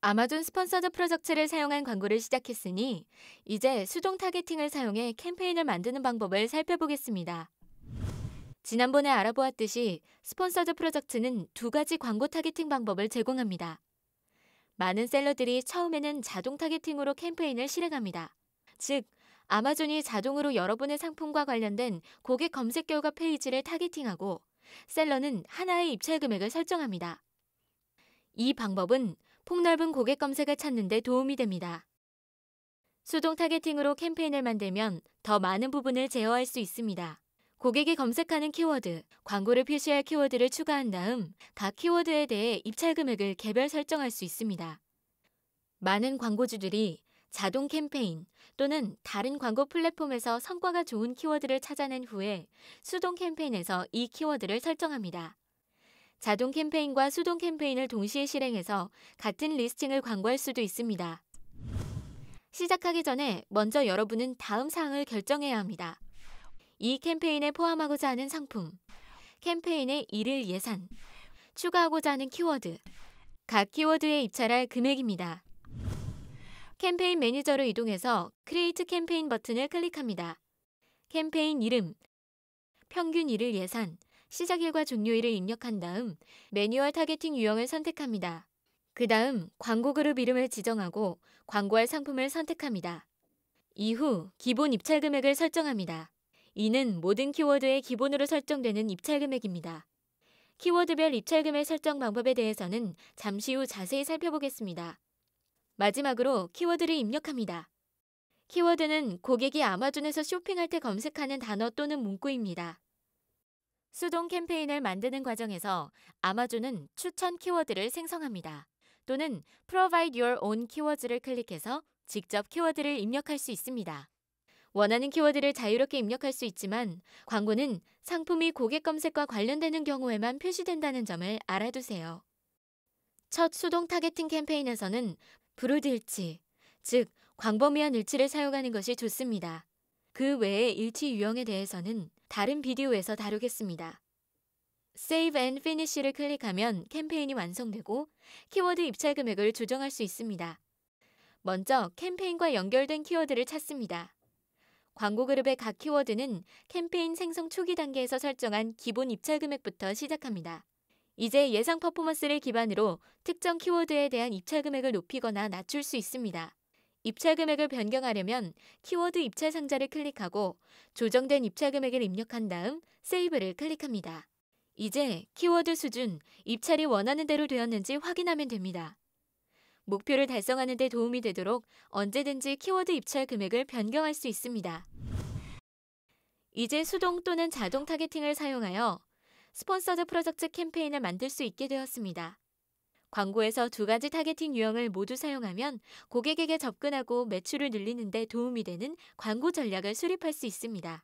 아마존 스폰서드 프로젝트를 사용한 광고를 시작했으니 이제 수동 타겟팅을 사용해 캠페인을 만드는 방법을 살펴보겠습니다. 지난번에 알아보았듯이 스폰서드 프로젝트는 두 가지 광고 타겟팅 방법을 제공합니다. 많은 셀러들이 처음에는 자동 타겟팅으로 캠페인을 실행합니다. 즉, 아마존이 자동으로 여러분의 상품과 관련된 고객 검색 결과 페이지를 타겟팅하고 셀러는 하나의 입찰 금액을 설정합니다. 이 방법은 폭넓은 고객 검색을 찾는 데 도움이 됩니다. 수동 타겟팅으로 캠페인을 만들면 더 많은 부분을 제어할 수 있습니다. 고객이 검색하는 키워드, 광고를 표시할 키워드를 추가한 다음 각 키워드에 대해 입찰 금액을 개별 설정할 수 있습니다. 많은 광고주들이 자동 캠페인 또는 다른 광고 플랫폼에서 성과가 좋은 키워드를 찾아낸 후에 수동 캠페인에서 이 키워드를 설정합니다. 자동 캠페인과 수동 캠페인을 동시에 실행해서 같은 리스팅을 광고할 수도 있습니다. 시작하기 전에 먼저 여러분은 다음 사항을 결정해야 합니다. 이 캠페인에 포함하고자 하는 상품, 캠페인의 일일 예산, 추가하고자 하는 키워드, 각 키워드에 입찰할 금액입니다. 캠페인 매니저를 이동해서 크리에이트 캠페인 버튼을 클릭합니다. 캠페인 이름, 평균 일일 예산, 시작일과 종료일을 입력한 다음 매뉴얼 타겟팅 유형을 선택합니다. 그 다음 광고 그룹 이름을 지정하고 광고할 상품을 선택합니다. 이후 기본 입찰 금액을 설정합니다. 이는 모든 키워드의 기본으로 설정되는 입찰 금액입니다. 키워드별 입찰 금액 설정 방법에 대해서는 잠시 후 자세히 살펴보겠습니다. 마지막으로 키워드를 입력합니다. 키워드는 고객이 아마존에서 쇼핑할 때 검색하는 단어 또는 문구입니다. 수동 캠페인을 만드는 과정에서 아마존은 추천 키워드를 생성합니다. 또는 Provide Your Own 키워드를 클릭해서 직접 키워드를 입력할 수 있습니다. 원하는 키워드를 자유롭게 입력할 수 있지만 광고는 상품이 고객 검색과 관련되는 경우에만 표시된다는 점을 알아두세요. 첫 수동 타겟팅 캠페인에서는 브로드 일치, 즉 광범위한 일치를 사용하는 것이 좋습니다. 그 외의 일치 유형에 대해서는 다른 비디오에서 다루겠습니다. Save and Finish를 클릭하면 캠페인이 완성되고 키워드 입찰 금액을 조정할 수 있습니다. 먼저 캠페인과 연결된 키워드를 찾습니다. 광고 그룹의 각 키워드는 캠페인 생성 초기 단계에서 설정한 기본 입찰 금액부터 시작합니다. 이제 예상 퍼포먼스를 기반으로 특정 키워드에 대한 입찰 금액을 높이거나 낮출 수 있습니다. 입찰 금액을 변경하려면 키워드 입찰 상자를 클릭하고 조정된 입찰 금액을 입력한 다음 세이브를 클릭합니다. 이제 키워드 수준, 입찰이 원하는 대로 되었는지 확인하면 됩니다. 목표를 달성하는 데 도움이 되도록 언제든지 키워드 입찰 금액을 변경할 수 있습니다. 이제 수동 또는 자동 타겟팅을 사용하여 스폰서드 프로젝트 캠페인을 만들 수 있게 되었습니다. 광고에서 두 가지 타겟팅 유형을 모두 사용하면 고객에게 접근하고 매출을 늘리는 데 도움이 되는 광고 전략을 수립할 수 있습니다.